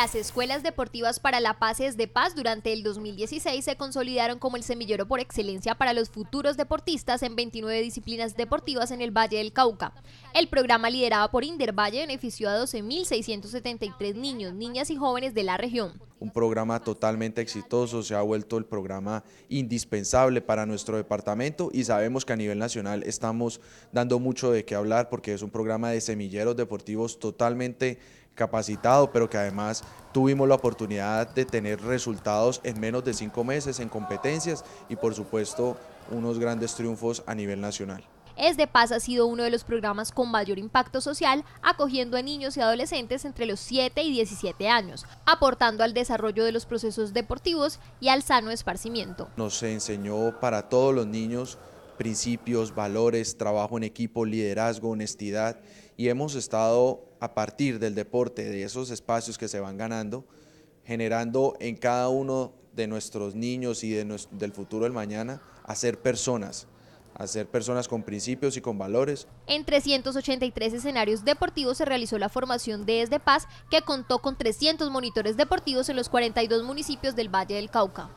Las escuelas deportivas para la paz es de paz durante el 2016 se consolidaron como el semillero por excelencia para los futuros deportistas en 29 disciplinas deportivas en el Valle del Cauca. El programa liderado por Indervalle benefició a 12.673 niños, niñas y jóvenes de la región un programa totalmente exitoso, se ha vuelto el programa indispensable para nuestro departamento y sabemos que a nivel nacional estamos dando mucho de qué hablar porque es un programa de semilleros deportivos totalmente capacitado, pero que además tuvimos la oportunidad de tener resultados en menos de cinco meses en competencias y por supuesto unos grandes triunfos a nivel nacional. Es de Paz ha sido uno de los programas con mayor impacto social, acogiendo a niños y adolescentes entre los 7 y 17 años, aportando al desarrollo de los procesos deportivos y al sano esparcimiento. Nos enseñó para todos los niños principios, valores, trabajo en equipo, liderazgo, honestidad y hemos estado a partir del deporte, de esos espacios que se van ganando, generando en cada uno de nuestros niños y del futuro del mañana a ser personas, Hacer personas con principios y con valores. En 383 escenarios deportivos se realizó la formación de Es de Paz, que contó con 300 monitores deportivos en los 42 municipios del Valle del Cauca.